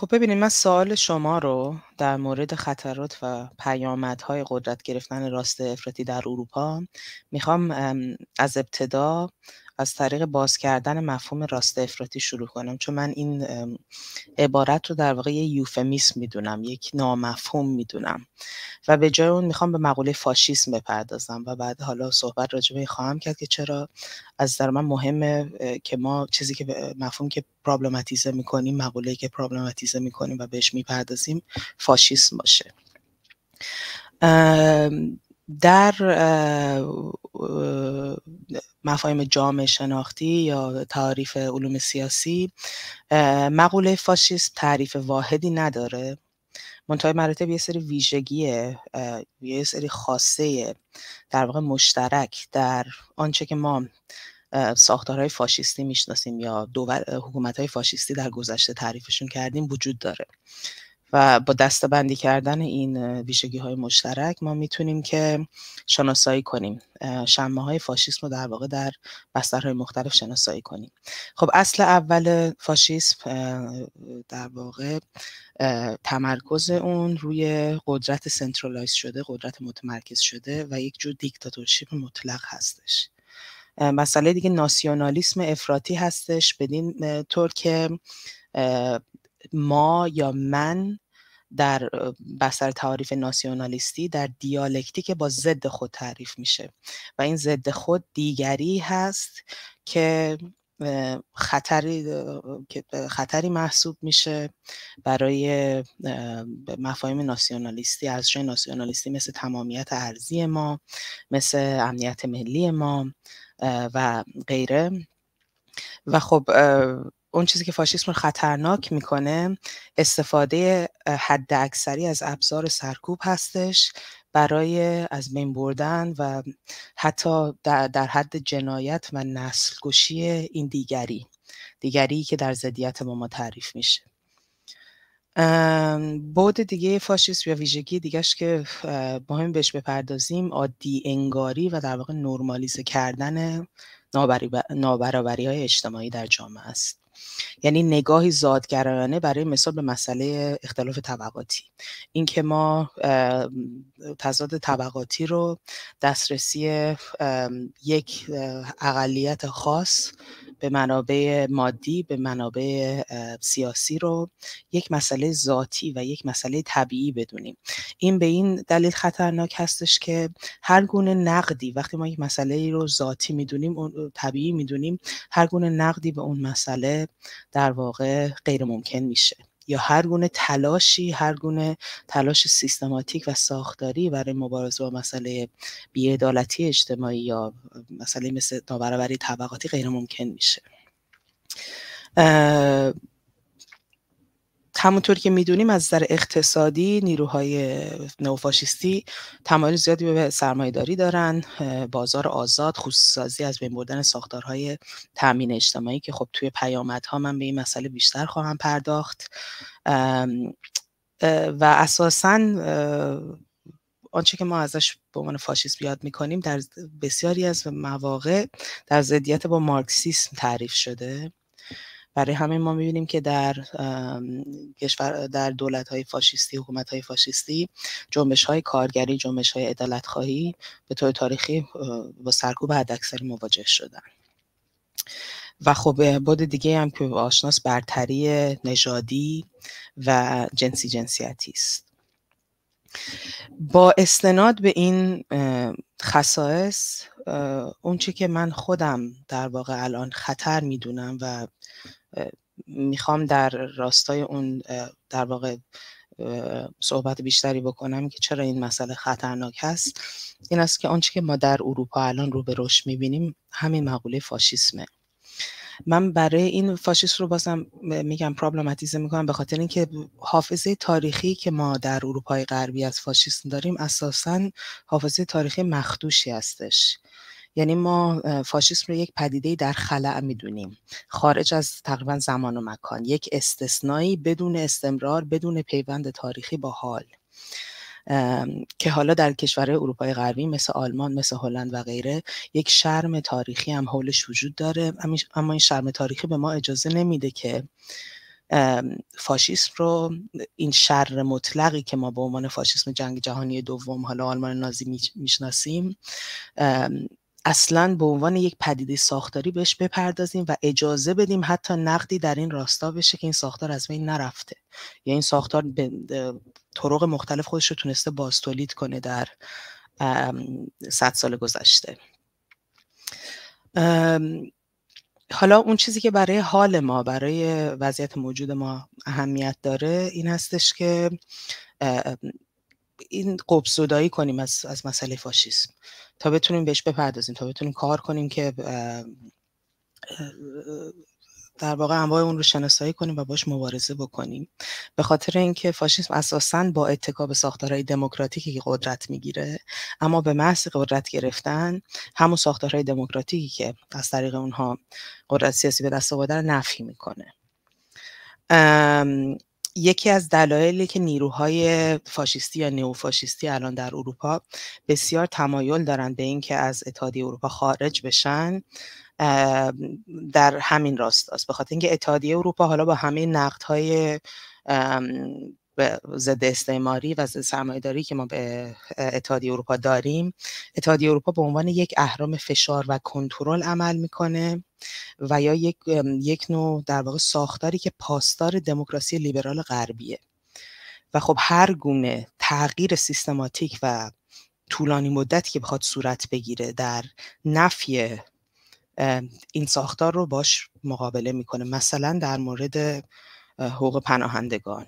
خب ببینید من سوال شما رو در مورد خطرات و پیامدهای قدرت گرفتن راست افراطی در اروپا میخوام از ابتدا از طریق باز کردن مفهوم راست افراطی شروع کنم چون من این عبارت رو در واقع یوفمیسم میدونم یک نامفهوم میدونم و به جای اون میخوام به مقوله فاشیسم بپردازم و بعد حالا صحبت راجبه خواهم کرد که چرا از در من مهمه که ما چیزی که مفهوم که پرابلماتیزه میکنیم مقوله که پرابلماتیزه میکنیم و بهش میپردازیم فاشیسم باشه در مفاهیم جامعه شناختی یا تعریف علوم سیاسی مقوله فاشیسم تعریف واحدی نداره منطقه مراتب یه سری ویژگیه یه سری خاصه در واقع مشترک در آنچه که ما ساختارهای فاشیستی میشناسیم یا دو حکومتهای فاشیستی در گذشته تعریفشون کردیم وجود داره و با بندی کردن این ویژگی های مشترک ما میتونیم که شناسایی کنیم شمه های فاشیسم رو در واقع در بسترهای مختلف شناسایی کنیم خب اصل اول فاشیسم در واقع تمرکز اون روی قدرت سنترالایز شده قدرت متمرکز شده و یک جور دیکتاتوری مطلق هستش مسئله دیگه ناسیونالیسم افراطی هستش بدین طور که ما یا من در بستر تعاریف ناسیونالیستی در دیالکتیک با ضد خود تعریف میشه و این ضد خود دیگری هست که خطری خطری محسوب میشه برای مفاهیم ناسیونالیستی از جای ناسیونالیستی مثل تمامیت ارزی ما مثل امنیت ملی ما و غیره و خب اون چیزی که فاشیسم رو خطرناک میکنه استفاده حد اکثری از ابزار سرکوب هستش برای از بین بردن و حتی در حد جنایت و نسلگوشی این دیگری دیگری که در زدیت ما, ما تعریف میشه بود دیگه فاشیسم یا ویژگی دیگهش که مهم بهش بپردازیم عادی انگاری و در واقع نرمالیزه کردن نابرابری های اجتماعی در جامعه است یعنی نگاهی زادگرایانه برای مثال به مسئله اختلاف طبقاتی اینکه ما تضاد طبقاتی رو دسترسی یک اقلیت خاص به منابع مادی به منابع سیاسی رو یک مسئله ذاتی و یک مسئله طبیعی بدونیم این به این دلیل خطرناک هستش که هر گونه نقدی وقتی ما یک مسئله رو ذاتی میدونیم طبیعی میدونیم هر گونه نقدی به اون مسئله در واقع غیر ممکن میشه یا هر گونه تلاشی هر گونه تلاش سیستماتیک و ساختاری برای مبارزه با مسئله بیعدالتی اجتماعی یا مسئله مثل نابرابری طبقاتی غیر ممکن میشه همونطور که میدونیم از نظر اقتصادی نیروهای نوفاشیستی تمایل زیادی به داری دارن بازار آزاد خصوصی از بین بردن ساختارهای تامین اجتماعی که خب توی پیامدها من به این مسئله بیشتر خواهم پرداخت و اساسا آنچه که ما ازش به عنوان فاشیسم یاد میکنیم در بسیاری از مواقع در زدیت با مارکسیسم تعریف شده برای همین ما میبینیم که در کشور در دولت های فاشیستی حکومت های فاشیستی جنبش های کارگری جنبش های عدالت خواهی به طور تاریخی با سرکوب حداکثری مواجه شدن و خب بود دیگه هم که آشناس برتری نژادی و جنسی جنسیتی است با استناد به این خصائص اون که من خودم در واقع الان خطر میدونم و میخوام در راستای اون در واقع صحبت بیشتری بکنم که چرا این مسئله خطرناک هست این است که آنچه که ما در اروپا الان رو به رشد میبینیم همین مقوله فاشیسمه من برای این فاشیسم رو بازم میگم پرابلماتیزه میکنم به خاطر اینکه حافظه تاریخی که ما در اروپای غربی از فاشیسم داریم اساسا حافظه تاریخی مخدوشی هستش یعنی ما فاشیسم رو یک پدیده در خلع میدونیم خارج از تقریبا زمان و مکان یک استثنایی بدون استمرار بدون پیوند تاریخی با حال که حالا در کشورهای اروپای غربی مثل آلمان مثل هلند و غیره یک شرم تاریخی هم حولش وجود داره اما این شرم تاریخی به ما اجازه نمیده که فاشیسم رو این شر مطلقی که ما به عنوان فاشیسم جنگ جهانی دوم حالا آلمان نازی میشناسیم اصلا به عنوان یک پدیده ساختاری بهش بپردازیم و اجازه بدیم حتی نقدی در این راستا بشه که این ساختار از بین نرفته یا یعنی این ساختار به طرق مختلف خودش رو تونسته بازتولید کنه در صد سال گذشته حالا اون چیزی که برای حال ما برای وضعیت موجود ما اهمیت داره این هستش که این قبصدایی کنیم از, از مسئله فاشیسم تا بتونیم بهش بپردازیم تا بتونیم کار کنیم که در واقع انواع اون رو شناسایی کنیم و باش مبارزه بکنیم به خاطر اینکه فاشیسم اساسا با اتکا به ساختارهای دموکراتیکی که قدرت میگیره اما به محض قدرت گرفتن همون ساختارهای دموکراتیکی که از طریق اونها قدرت سیاسی به دست آوردن نفی میکنه یکی از دلایلی که نیروهای فاشیستی یا نئوفاشیستی الان در اروپا بسیار تمایل دارند به اینکه از اتحادیه اروپا خارج بشن در همین راستاست به خاطر اینکه اتحادیه اروپا حالا با همه نقدهای ضد استعماری و ضد داری که ما به اتحادیه اروپا داریم اتحادیه اروپا به عنوان یک اهرام فشار و کنترل عمل میکنه و یا یک یک نوع در واقع ساختاری که پاسدار دموکراسی لیبرال غربیه و خب هر گونه تغییر سیستماتیک و طولانی مدت که بخواد صورت بگیره در نفی این ساختار رو باش مقابله میکنه مثلا در مورد حقوق پناهندگان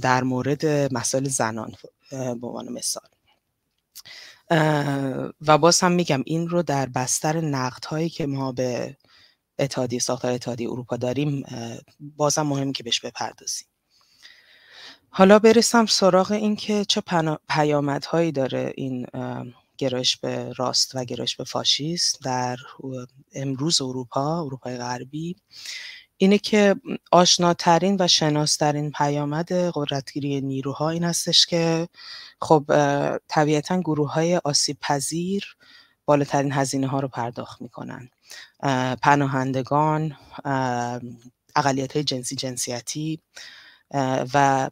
در مورد مسائل زنان به عنوان مثال و باز هم میگم این رو در بستر نقد هایی که ما به اتحادیه ساختار اتحادیه اروپا داریم هم مهم که بهش بپردازیم حالا برسم سراغ این که چه پیامدهایی داره این گرایش به راست و گرایش به فاشیست در امروز اروپا اروپای غربی اینه که آشناترین و شناسترین پیامد قدرتگیری نیروها این هستش که خب طبیعتا گروه های آسیب پذیر بالاترین هزینه ها رو پرداخت میکنن پناهندگان اقلیت های جنسی جنسیتی و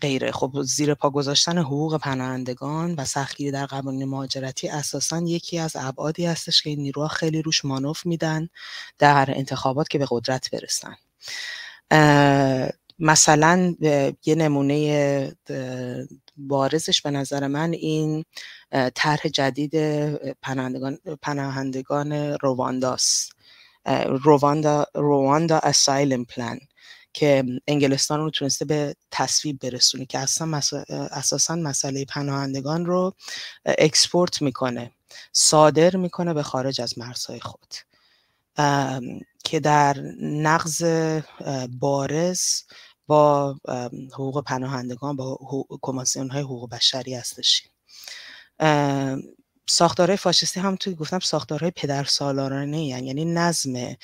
غیره خب زیر پا گذاشتن حقوق پناهندگان و سختگیری در قوانین مهاجرتی اساسا یکی از ابعادی هستش که این نیروها خیلی روش مانوف میدن در انتخابات که به قدرت برسن مثلا یه نمونه بارزش به نظر من این طرح جدید پناهندگان, پناهندگان روانداست رواندا رواندا اسایلم پلان که انگلستان رو تونسته به تصویب برسونه که اصلا مس... اساسا مسئله پناهندگان رو اکسپورت میکنه صادر میکنه به خارج از مرزهای خود که در نقض بارز با حقوق پناهندگان با کمیسیون های حقوق بشری هستش ساختارهای فاشیستی هم توی گفتم ساختارهای پدر سالارانه یعنی نظم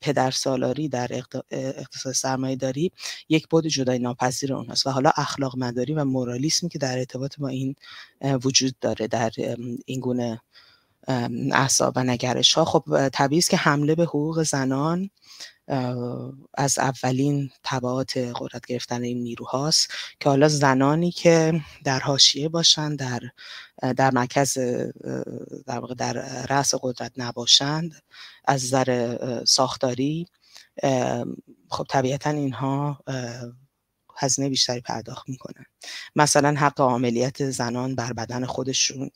پدر سالاری در اقتصاد سرمایه داری یک بود جدای ناپذیر اون هست و حالا اخلاق مداری و مورالیسمی که در ارتباط با این وجود داره در این گونه اعصاب و نگرش ها خب طبیعی است که حمله به حقوق زنان از اولین تبعات قدرت گرفتن این نیروهاست که حالا زنانی که در حاشیه باشند در در مرکز در واقع در رأس قدرت نباشند از نظر ساختاری خب طبیعتا اینها هزینه بیشتری پرداخت میکنن مثلا حق عاملیت زنان بر بدن خودشون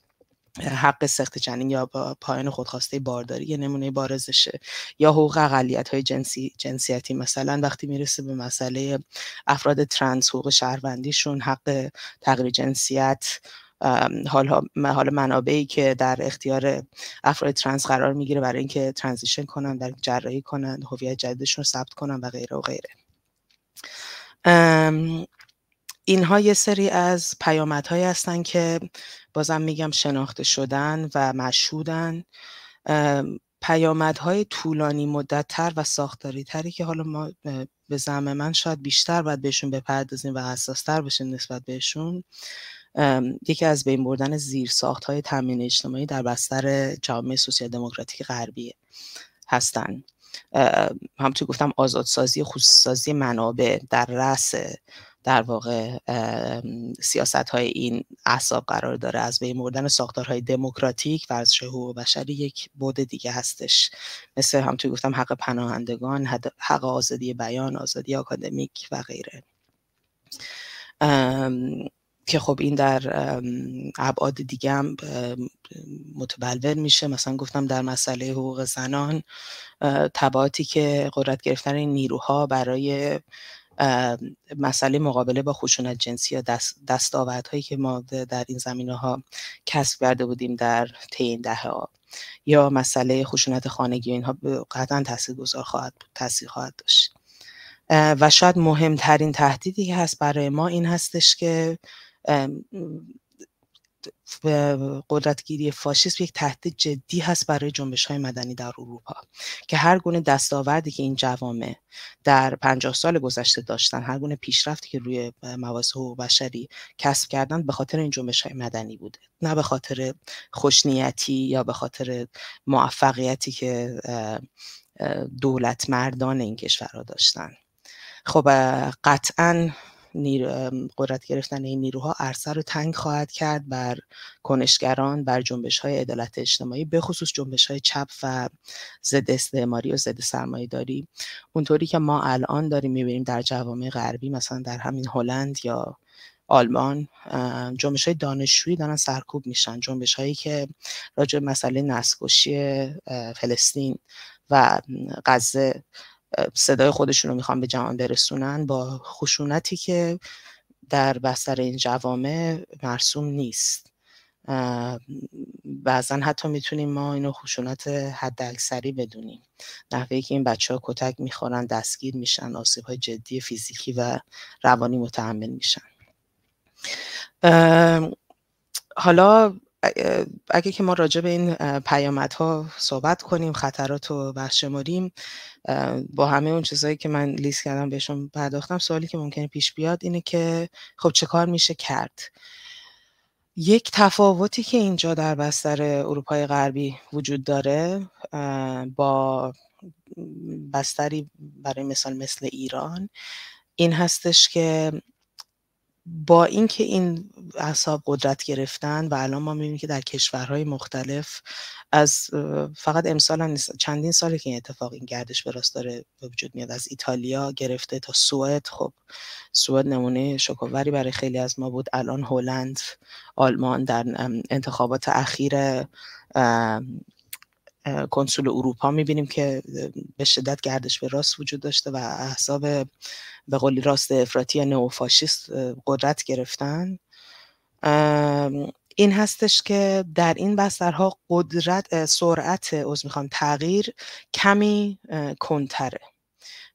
حق سخت جنین یا با پایان خودخواسته بارداری یه نمونه بارزشه یا حقوق اقلیت های جنسی، جنسیتی مثلا وقتی میرسه به مسئله افراد ترنس حقوق شهروندیشون حق تغییر جنسیت حالا حال منابعی که در اختیار افراد ترنس قرار میگیره برای اینکه ترانزیشن کنن در جراحی کنن هویت جدیدشون رو ثبت کنن و غیره و غیره اینها یه سری از پیامدهایی هستن که بازم میگم شناخته شدن و مشهودن پیامدهای طولانی مدتتر و ساختاری تری که حالا ما به زعم من شاید بیشتر باید بهشون بپردازیم و حساستر بشیم نسبت بهشون یکی از بین بردن زیر ساخت های تامین اجتماعی در بستر جامعه سوسیال دموکراتیک غربی هستن همچون گفتم آزادسازی خصوصی منابع در رأس در واقع سیاست های این احساب قرار داره از بین بردن ساختارهای دموکراتیک و ارزش حقوق بشری یک بود دیگه هستش مثل هم توی گفتم حق پناهندگان حق آزادی بیان آزادی آکادمیک و غیره که خب این در ابعاد دیگه هم متبلور میشه مثلا گفتم در مسئله حقوق زنان تبعاتی که قدرت گرفتن این نیروها برای مسئله مقابله با خشونت جنسی یا دست هایی که ما در این زمینه ها کسب کرده بودیم در طی این دهه ها یا مسئله خشونت خانگی اینها قطعا تاثیرگذار خواهد بود تاثیر خواهد داشت و شاید مهمترین تهدیدی که هست برای ما این هستش که قدرتگیری فاشیسم یک تهدید جدی هست برای جنبش های مدنی در اروپا که هر گونه دستاوردی که این جوامع در 50 سال گذشته داشتن هر گونه پیشرفتی که روی مواسه حقوق بشری کسب کردن به خاطر این جنبش های مدنی بوده نه به خاطر خوشنیتی یا به خاطر موفقیتی که دولت مردان این کشورها داشتن خب قطعا قدرت گرفتن این نیروها عرصه رو تنگ خواهد کرد بر کنشگران بر جنبش های عدالت اجتماعی به خصوص جنبش های چپ و ضد استعماری و ضد داری اونطوری که ما الان داریم میبینیم در جوامع غربی مثلا در همین هلند یا آلمان جنبش های دانشجویی دارن سرکوب میشن جنبش هایی که راجع مسئله نسکشی فلسطین و غزه صدای خودشون رو میخوان به جهان برسونن با خشونتی که در بستر این جوامع مرسوم نیست بعضا حتی میتونیم ما اینو خشونت حد اکثری بدونیم نحوه که این بچه ها کتک میخورن دستگیر میشن آسیب های جدی فیزیکی و روانی متحمل میشن حالا اگه که ما راجع به این ها صحبت کنیم خطرات رو با همه اون چیزهایی که من لیست کردم بهشون پرداختم سوالی که ممکنه پیش بیاد اینه که خب چه کار میشه کرد یک تفاوتی که اینجا در بستر اروپای غربی وجود داره با بستری برای مثال مثل ایران این هستش که با اینکه این اعصاب قدرت گرفتن و الان ما میبینیم که در کشورهای مختلف از فقط امسال هم نیست چندین سالی که این اتفاق این گردش به راست داره وجود میاد از ایتالیا گرفته تا سوئد خب سوئد نمونه شکوری برای خیلی از ما بود الان هلند آلمان در انتخابات اخیر کنسول اروپا میبینیم که به شدت گردش به راست وجود داشته و احزاب به قولی راست افراطی فاشیست قدرت گرفتن این هستش که در این بسترها قدرت سرعت از میخوام تغییر کمی کنتره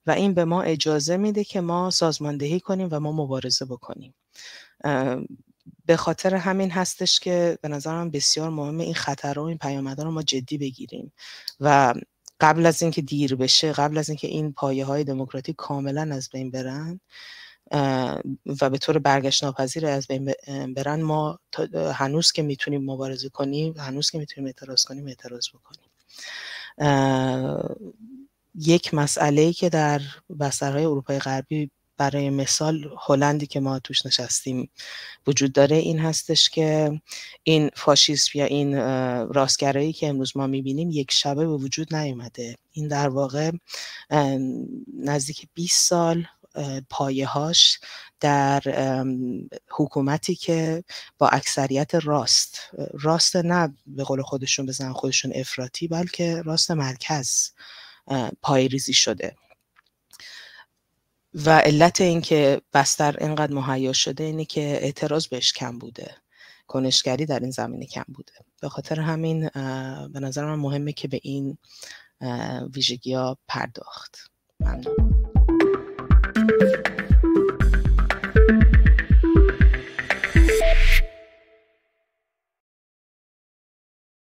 و این به ما اجازه میده که ما سازماندهی کنیم و ما مبارزه بکنیم به خاطر همین هستش که به نظرم بسیار مهمه این خطر و این پیامدها رو ما جدی بگیریم و قبل از اینکه دیر بشه قبل از اینکه این پایه های دموکراتیک کاملا از بین برن و به طور برگشت ناپذیر از بین برن ما هنوز که میتونیم مبارزه کنیم هنوز که میتونیم اعتراض کنیم اعتراض بکنیم یک مسئله که در بسترهای اروپای غربی برای مثال هلندی که ما توش نشستیم وجود داره این هستش که این فاشیسم یا این راستگرایی که امروز ما میبینیم یک شبه به وجود نیومده این در واقع نزدیک 20 سال پایه هاش در حکومتی که با اکثریت راست راست نه به قول خودشون بزن خودشون افراطی بلکه راست مرکز پایریزی شده و علت اینکه بستر اینقدر مهیا شده اینه که اعتراض بهش کم بوده کنشگری در این زمینه کم بوده به خاطر همین به نظر من مهمه که به این ویژگی ها پرداخت